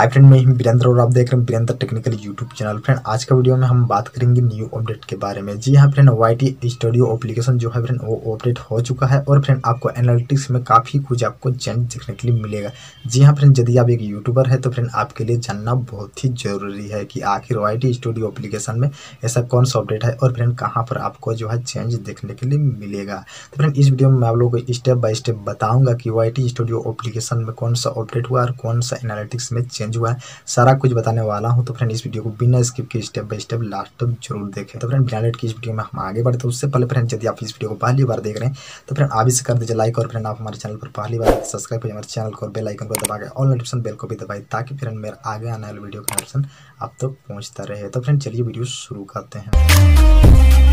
hi friend मैं हूं वीरेंद्र और आप देख रहे हैं Virendra technical YouTube channel friend आज का वीडियो में हम बात करेंगे न्यू अपडेट के बारे में जी हाँ friend Y T studio application जो है फ्रेंड वो अपडेट हो चुका है और फ्रेंड आपको एनालिटिक्स में काफ़ी कुछ आपको चेंज देखने के लिए मिलेगा जी हाँ फ्रेंड यदि आप एक यूट्यूबर है तो फ्रेंड आपके लिए जानना बहुत ही जरूरी है कि आखिर वाई स्टूडियो अप्लीकेशन में ऐसा कौन सा अपडेट है और फ्रेंड कहाँ पर आपको जो है चेंज देखने के लिए मिलेगा तो फ्रेंड इस वीडियो में मैं आप लोगों को स्टेप बाय स्टेप बताऊँगा कि वाई स्टूडियो एप्लीकेशन में कौन सा अपडेट हुआ और कौन सा एनालिटिक्स में चेंज चेंज हुआ है सारा कुछ बताने वाला हूँ तो फ्रेंड इस वीडियो को बिना स्किप के स्टेप बाय स्टेप लास्ट तक जरूर देखें तो फ्रेंड ब्रांडेड की इस वीडियो में हम आगे बढ़ते हैं उससे पहले फ्रेंड यदि आप इस वीडियो को पहली बार देख रहे हैं तो फ्रेंड आप इसे कर दीजिए लाइक और फ्रेंड आप हमारे चैनल पर पहली बार सब्सक्राइब करिए हमारे चैनल को बेल आइकन को दबा के ऑल नोटिफिकेशन बेल को भी दबाए ताकि फिर मेरा आगे आने वाले वीडियो का नोटिफिकेशन आप तक पहुँचता रहे तो फ्रेंड चलिए वीडियो शुरू करते हैं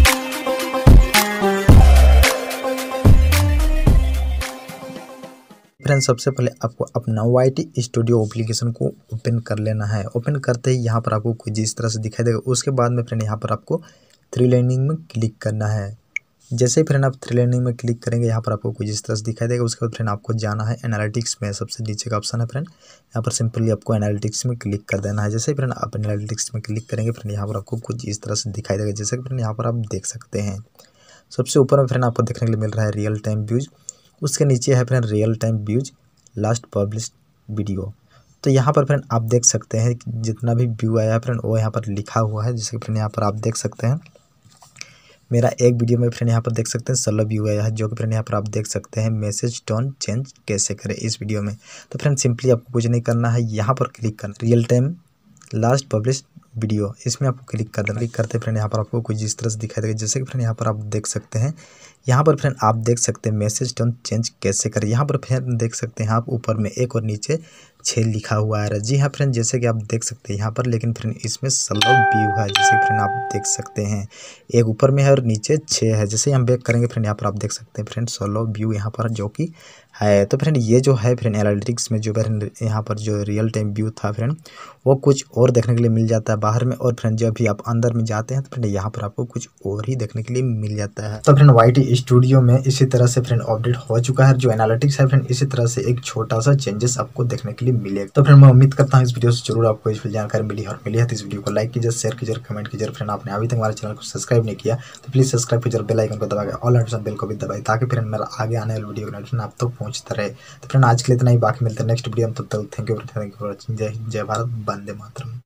फ्रेंड सबसे पहले आपको अपना वाई टी स्टूडियो एप्लीकेशन को ओपन कर लेना है ओपन करते ही यहाँ पर आपको कुछ जिस तरह से दिखाई देगा उसके बाद में फ्रेंड यहाँ पर आपको थ्री लर्निंग में क्लिक करना है जैसे ही फ्रेंड आप थ्री लर्निंग में क्लिक करेंगे यहाँ पर आपको कुछ इस तरह से दिखाई देगा उसके बाद फ्रेंड आपको जाना है एनालिटिक्स में सबसे नीचे का ऑप्शन है फ्रेंड यहाँ पर सिंपली आपको एनालिटिक्स में क्लिक कर देना है जैसे ही फ्रेंड आप एनालिटिक्स में क्लिक करेंगे फ्रेंड यहाँ पर आपको कुछ इस तरह से दिखाई देगा जैसे कि फ्रेंड यहाँ पर आप देख सकते हैं सबसे ऊपर में फ्रेंड आपको देखने के लिए मिल रहा है रियल टाइम व्यूज़ उसके नीचे है friend real time views last publish video तो यहाँ पर फ्रेंड आप देख सकते हैं जितना भी व्यू आया है फ्रेंड वो यहाँ पर लिखा हुआ है जिसके फ्रेंड यहाँ पर आप देख सकते हैं मेरा एक वीडियो में फ्रेंड यहाँ पर देख सकते हैं सोलह व्यू आया है जो कि फ्रेंड यहाँ पर आप देख सकते हैं मैसेज टोन चेंज कैसे करें इस वीडियो में तो फ्रेंड सिंपली आपको कुछ नहीं करना है यहाँ पर क्लिक करना real time last publish video इसमें आपको क्लिक कर देना क्लिक करते फ्रेंड यहाँ पर आपको कुछ इस तरह से दिखाई देगा जैसे कि फ्रेंड यहाँ पर आप देख सकते हैं यहाँ पर फ्रेंड आप देख सकते हैं मैसेज टोन चेंज कैसे करें यहाँ पर फ्रेंड देख सकते हैं आप ऊपर में एक और नीचे छः लिखा हुआ है जी हाँ फ्रेंड जैसे कि आप देख सकते हैं यहाँ पर लेकिन फ्रेंड इसमें स्लब व्यू है जैसे फ्रेंड आप देख सकते हैं एक ऊपर में है और नीचे छः है जैसे हम बैक करेंगे फ्रेंड यहाँ पर आप देख सकते हैं फ्रेंड सलो व्यू यहाँ पर जो कि है तो फ्रेंड ये जो है फ्रेंड एलेक्ट्रिक्स में जो फ्रेंड यहाँ पर जो रियल टाइम व्यू था फ्रेंड वो कुछ और देखने के लिए मिल जाता है बाहर में और फ्रेंड जब भी आप अंदर में जाते हैं तो फ्रेंड यहाँ पर आपको कुछ और ही देखने के लिए मिल जाता है तो फ्रेंड वाइट स्टूडियो में इसी तरह से फ्रेंड अपडेट हो चुका है जो एनालिटिक्स है फ्रेंड इसी तरह से एक छोटा सा चेंजेस आपको देखने के लिए मिले तो फ्रेंड मैं उम्मीद करता हूँ इस वीडियो से जरूर आपको इस जानकारी मिली और मिली है तो इस वीडियो को लाइक कीजिए शेयर कीजिए कमेंट कीजिए फ्रेंड आपने अभी तक हमारे चैनल को सब्सक्राइब नहीं किया तो प्लीज़ सब्सक्राइब कीजिए बेल आइकन को दबाकर ऑल नोटिफिकेशन बेल को भी दबाए ताकि फिर मेरा आगे आने वाले वीडियो नोटिफिकेशन आप तक पहुंचता रहे तो फ्रेंड आज के लिए इतना ही बाकी मिलते हैं नेक्स्ट वीडियो में तब तक thank you thank you for watching जय हिंद जय भारत वंदे मातरम